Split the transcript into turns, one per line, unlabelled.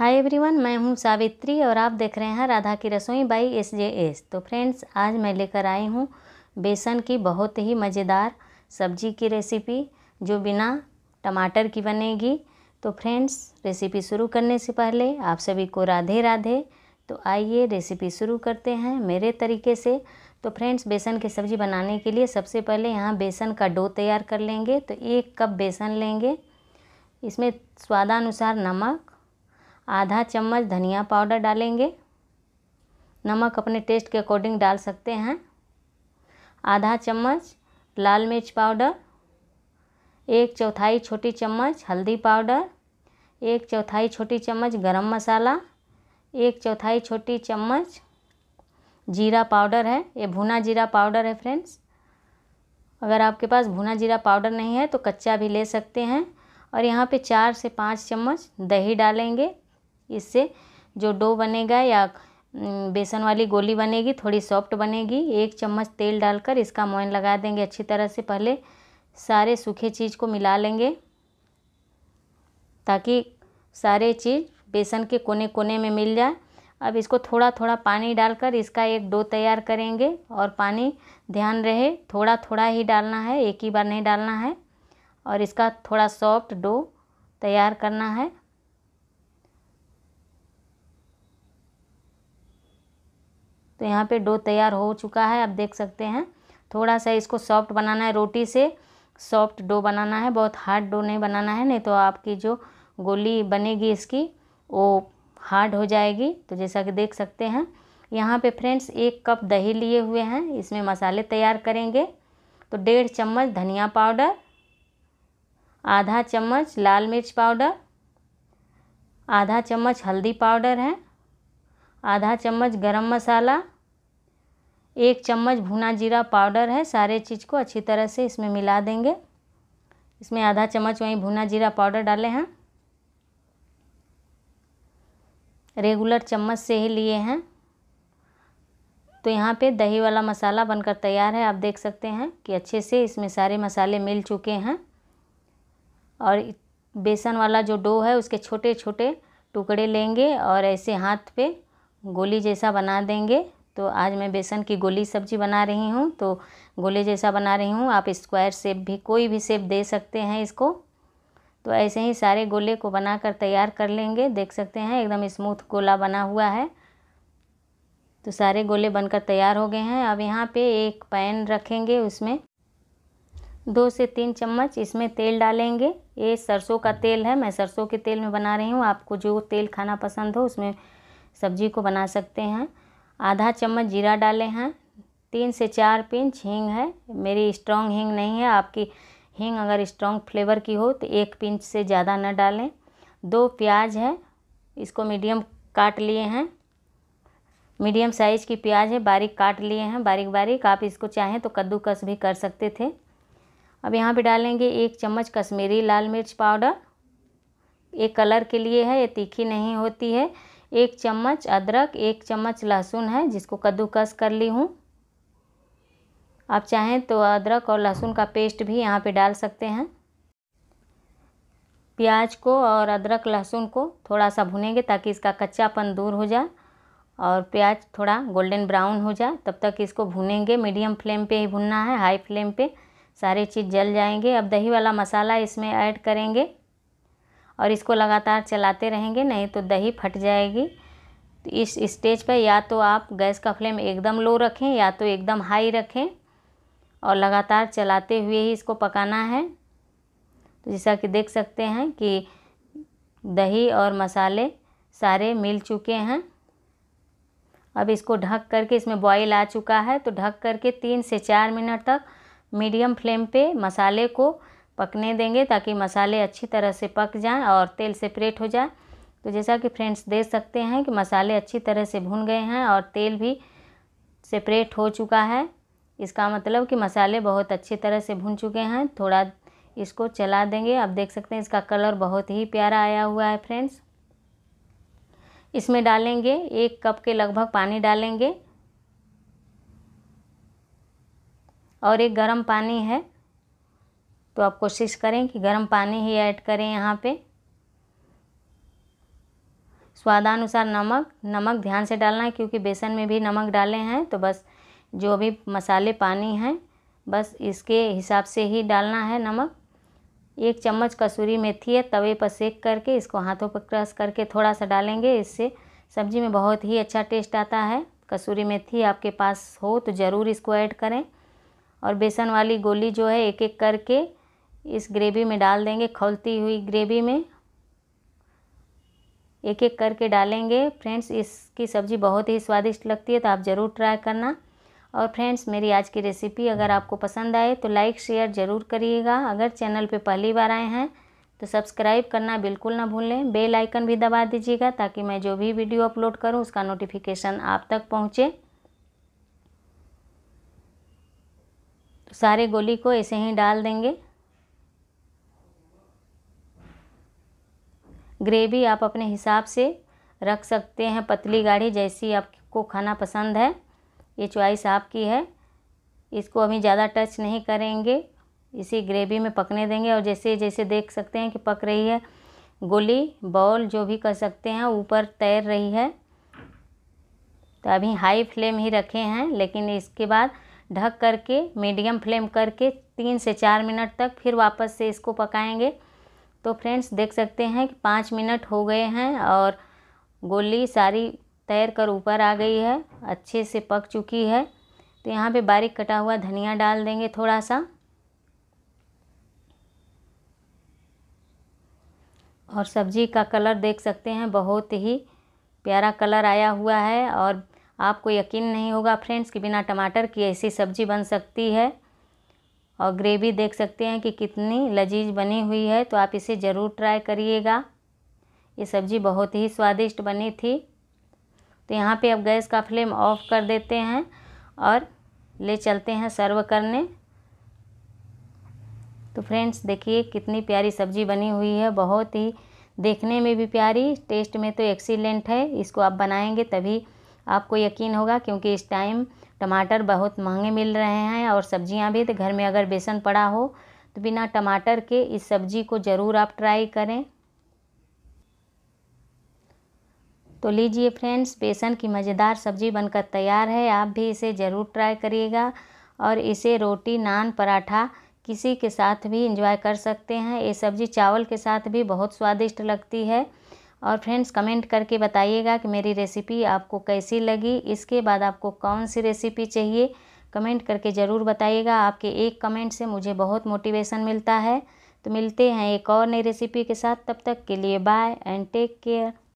hi everyone मैं हूं सावित्री और आप देख रहे हैं राधा की रसोई बाई एस जे एस तो फ्रेंड्स आज मैं लेकर आई हूं बेसन की बहुत ही मज़ेदार सब्जी की रेसिपी जो बिना टमाटर की बनेगी तो फ्रेंड्स रेसिपी शुरू करने से पहले आप सभी को राधे राधे तो आइए रेसिपी शुरू करते हैं मेरे तरीके से तो फ्रेंड्स बेसन की सब्ज़ी बनाने के लिए सबसे पहले यहाँ बेसन का डो तैयार कर लेंगे तो एक कप बेसन लेंगे इसमें स्वादानुसार नमक आधा चम्मच धनिया पाउडर डालेंगे नमक अपने टेस्ट के अकॉर्डिंग डाल सकते हैं आधा चम्मच लाल मिर्च पाउडर एक चौथाई छोटी चम्मच हल्दी पाउडर एक चौथाई छोटी चम्मच गरम मसाला एक चौथाई छोटी चम्मच जीरा पाउडर है ये भुना जीरा पाउडर है फ्रेंड्स अगर आपके पास भुना जीरा पाउडर नहीं है तो कच्चा भी ले सकते हैं और यहाँ पे चार से पाँच चम्मच दही डालेंगे इससे जो डो बनेगा या बेसन वाली गोली बनेगी थोड़ी सॉफ्ट बनेगी एक चम्मच तेल डालकर इसका मोइन लगा देंगे अच्छी तरह से पहले सारे सूखे चीज़ को मिला लेंगे ताकि सारे चीज़ बेसन के कोने कोने में मिल जाए अब इसको थोड़ा थोड़ा पानी डालकर इसका एक डो तैयार करेंगे और पानी ध्यान रहे थोड़ा थोड़ा ही डालना है एक ही बार नहीं डालना है और इसका थोड़ा सॉफ्ट डो तैयार करना है तो यहाँ पे डो तैयार हो चुका है आप देख सकते हैं थोड़ा सा इसको सॉफ्ट बनाना है रोटी से सॉफ्ट डो बनाना है बहुत हार्ड डो नहीं बनाना है नहीं तो आपकी जो गोली बनेगी इसकी वो हार्ड हो जाएगी तो जैसा कि देख सकते हैं यहाँ पे फ्रेंड्स एक कप दही लिए हुए हैं इसमें मसाले तैयार करेंगे तो डेढ़ चम्मच धनिया पाउडर आधा चम्मच लाल मिर्च पाउडर आधा चम्मच हल्दी पाउडर है आधा चम्मच गरम मसाला एक चम्मच भुना जीरा पाउडर है सारे चीज़ को अच्छी तरह से इसमें मिला देंगे इसमें आधा चम्मच वहीं भुना जीरा पाउडर डाले हैं रेगुलर चम्मच से ही लिए हैं तो यहाँ पे दही वाला मसाला बनकर तैयार है आप देख सकते हैं कि अच्छे से इसमें सारे मसाले मिल चुके हैं और बेसन वाला जो डो है उसके छोटे छोटे टुकड़े लेंगे और ऐसे हाथ पे गोली जैसा बना देंगे तो आज मैं बेसन की गोली सब्जी बना रही हूँ तो गोले जैसा बना रही हूँ आप स्क्वायर शेप भी कोई भी शेप दे सकते हैं इसको तो ऐसे ही सारे गोले को बनाकर तैयार कर लेंगे देख सकते हैं एकदम स्मूथ गोला बना हुआ है तो सारे गोले बनकर तैयार हो गए हैं अब यहाँ पे एक पैन रखेंगे उसमें दो से तीन चम्मच इसमें तेल डालेंगे ये सरसों का तेल है मैं सरसों के तेल में बना रही हूँ आपको जो तेल खाना पसंद हो उसमें सब्जी को बना सकते हैं आधा चम्मच जीरा डाले हैं तीन से चार पिंच हींग है मेरी स्ट्रॉन्ग हींग नहीं है आपकी हींग अगर स्ट्रॉन्ग फ्लेवर की हो तो एक पिंच से ज़्यादा न डालें दो प्याज है इसको मीडियम काट लिए हैं मीडियम साइज़ की प्याज है बारीक काट लिए हैं बारीक बारीक आप इसको चाहें तो कद्दूकस भी कर सकते थे अब यहाँ पे डालेंगे एक चम्मच कश्मीरी लाल मिर्च पाउडर ये कलर के लिए है ये तीखी नहीं होती है एक चम्मच अदरक एक चम्मच लहसुन है जिसको कद्दूकस कर ली हूँ आप चाहें तो अदरक और लहसुन का पेस्ट भी यहाँ पे डाल सकते हैं प्याज को और अदरक लहसुन को थोड़ा सा भुनेंगे ताकि इसका कच्चापन दूर हो जाए और प्याज थोड़ा गोल्डन ब्राउन हो जाए तब तक इसको भुनेंगे मीडियम फ्लेम पे ही भुनना है हाई फ्लेम पे सारे चीज़ जल जाएंगे अब दही वाला मसाला इसमें ऐड करेंगे और इसको लगातार चलाते रहेंगे नहीं तो दही फट जाएगी तो इस स्टेज पर या तो आप गैस का फ्लेम एकदम लो रखें या तो एकदम हाई रखें और लगातार चलाते हुए ही इसको पकाना है तो जैसा कि देख सकते हैं कि दही और मसाले सारे मिल चुके हैं अब इसको ढक करके इसमें बॉईल आ चुका है तो ढक करके तीन से चार मिनट तक मीडियम फ्लेम पे मसाले को पकने देंगे ताकि मसाले अच्छी तरह से पक जाएं और तेल सेपरेट हो जाए तो जैसा कि फ्रेंड्स देख सकते हैं कि मसाले अच्छी तरह से भून गए हैं और तेल भी सेपरेट हो चुका है इसका मतलब कि मसाले बहुत अच्छी तरह से भून चुके हैं थोड़ा इसको चला देंगे आप देख सकते हैं इसका कलर बहुत ही प्यारा आया हुआ है फ्रेंड्स इसमें डालेंगे एक कप के लगभग पानी डालेंगे और एक गरम पानी है तो आप कोशिश करें कि गर्म पानी ही ऐड करें यहाँ पे स्वादानुसार नमक नमक ध्यान से डालना है क्योंकि बेसन में भी नमक डाले हैं तो बस जो भी मसाले पानी हैं बस इसके हिसाब से ही डालना है नमक एक चम्मच कसूरी मेथी है तवे पर सेक करके इसको हाथों पर क्रश करके थोड़ा सा डालेंगे इससे सब्ज़ी में बहुत ही अच्छा टेस्ट आता है कसूरी मेथी आपके पास हो तो ज़रूर इसको ऐड करें और बेसन वाली गोली जो है एक एक करके इस ग्रेवी में डाल देंगे खोलती हुई ग्रेवी में एक एक करके डालेंगे फ्रेंड्स इसकी सब्ज़ी बहुत ही स्वादिष्ट लगती है तो आप ज़रूर ट्राई करना और फ्रेंड्स मेरी आज की रेसिपी अगर आपको पसंद आए तो लाइक शेयर ज़रूर करिएगा अगर चैनल पे पहली बार आए हैं तो सब्सक्राइब करना बिल्कुल ना भूलें बेल आइकन भी दबा दीजिएगा ताकि मैं जो भी वीडियो अपलोड करूं उसका नोटिफिकेशन आप तक पहुंचे तो सारे गोली को ऐसे ही डाल देंगे ग्रेवी आप अपने हिसाब से रख सकते हैं पतली गाढ़ी जैसी आपको खाना पसंद है ये चॉइस आपकी है इसको अभी ज़्यादा टच नहीं करेंगे इसी ग्रेवी में पकने देंगे और जैसे जैसे देख सकते हैं कि पक रही है गोली बॉल जो भी कर सकते हैं ऊपर तैर रही है तो अभी हाई फ्लेम ही रखे हैं लेकिन इसके बाद ढक करके मीडियम फ्लेम करके तीन से चार मिनट तक फिर वापस से इसको पकाएंगे तो फ्रेंड्स देख सकते हैं कि पाँच मिनट हो गए हैं और गोली सारी तैर कर ऊपर आ गई है अच्छे से पक चुकी है तो यहाँ पे बारीक कटा हुआ धनिया डाल देंगे थोड़ा सा और सब्ज़ी का कलर देख सकते हैं बहुत ही प्यारा कलर आया हुआ है और आपको यकीन नहीं होगा फ्रेंड्स कि बिना टमाटर की ऐसी सब्ज़ी बन सकती है और ग्रेवी देख सकते हैं कि कितनी लजीज बनी हुई है तो आप इसे ज़रूर ट्राई करिएगा ये सब्ज़ी बहुत ही स्वादिष्ट बनी थी तो यहाँ पे अब गैस का फ्लेम ऑफ कर देते हैं और ले चलते हैं सर्व करने तो फ्रेंड्स देखिए कितनी प्यारी सब्ज़ी बनी हुई है बहुत ही देखने में भी प्यारी टेस्ट में तो एक्सीलेंट है इसको आप बनाएंगे तभी आपको यकीन होगा क्योंकि इस टाइम टमाटर बहुत महंगे मिल रहे हैं और सब्जियां भी तो घर में अगर बेसन पड़ा हो तो बिना टमाटर के इस सब्जी को ज़रूर आप ट्राई करें तो लीजिए फ्रेंड्स बेसन की मज़ेदार सब्ज़ी बनकर तैयार है आप भी इसे ज़रूर ट्राई करिएगा और इसे रोटी नान पराठा किसी के साथ भी इंजॉय कर सकते हैं ये सब्ज़ी चावल के साथ भी बहुत स्वादिष्ट लगती है और फ्रेंड्स कमेंट करके बताइएगा कि मेरी रेसिपी आपको कैसी लगी इसके बाद आपको कौन सी रेसिपी चाहिए कमेंट करके ज़रूर बताइएगा आपके एक कमेंट से मुझे बहुत मोटिवेशन मिलता है तो मिलते हैं एक और नई रेसिपी के साथ तब तक के लिए बाय एंड टेक केयर